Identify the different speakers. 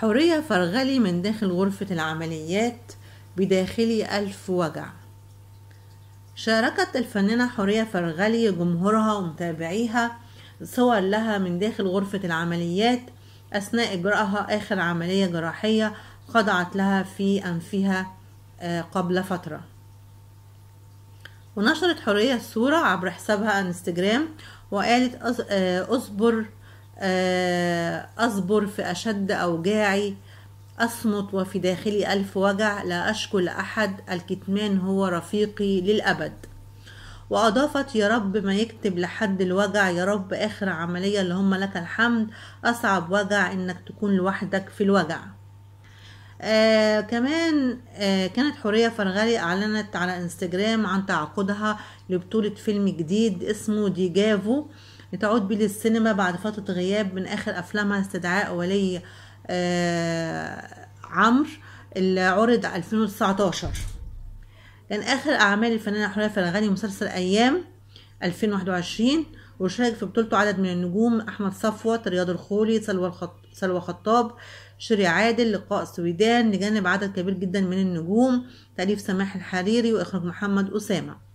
Speaker 1: حورية فرغلي من داخل غرفة العمليات بداخلي ألف وجع شاركت الفنانة حورية فرغلي جمهورها ومتابعيها صور لها من داخل غرفة العمليات أثناء إجراءها آخر عملية جراحية خضعت لها في أنفها آه، قبل فترة ونشرت حورية الصورة عبر حسابها انستجرام وقالت آه، أصبر آه، أصبر في أشد أوجاعي أصمت وفي داخلي ألف وجع لا أشكو لأحد الكتمان هو رفيقي للأبد وأضافت يا رب ما يكتب لحد الوجع يا رب آخر عملية اللهم لك الحمد أصعب وجع إنك تكون لوحدك في الوجع آه كمان آه كانت حورية فرغلي أعلنت على انستجرام عن تعاقدها لبطولة فيلم جديد اسمه ديجافو آه لتعود بي للسينما بعد فترة غياب من آخر أفلامها استدعاء ولي آه، عمرو اللي عرض 2019 كان آخر أعمال الفنانة حورية الغني مسلسل أيام 2021 وشارك في بطولته عدد من النجوم أحمد صفوت رياض الخولي سلوى خطاب شيري عادل لقاء سويدان لجانب عدد كبير جدا من النجوم تأليف سماح الحريري وإخراج محمد أسامة